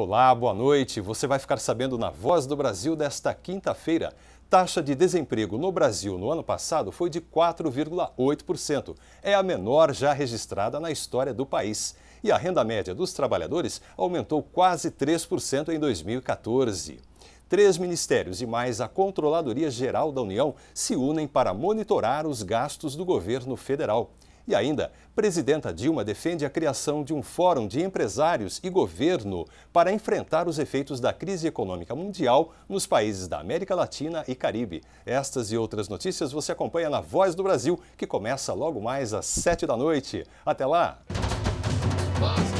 Olá, boa noite. Você vai ficar sabendo na Voz do Brasil desta quinta-feira. Taxa de desemprego no Brasil no ano passado foi de 4,8%. É a menor já registrada na história do país. E a renda média dos trabalhadores aumentou quase 3% em 2014. Três ministérios e mais a Controladoria Geral da União se unem para monitorar os gastos do governo federal. E ainda, presidenta Dilma defende a criação de um fórum de empresários e governo para enfrentar os efeitos da crise econômica mundial nos países da América Latina e Caribe. Estas e outras notícias você acompanha na Voz do Brasil, que começa logo mais às 7 da noite. Até lá! Basta.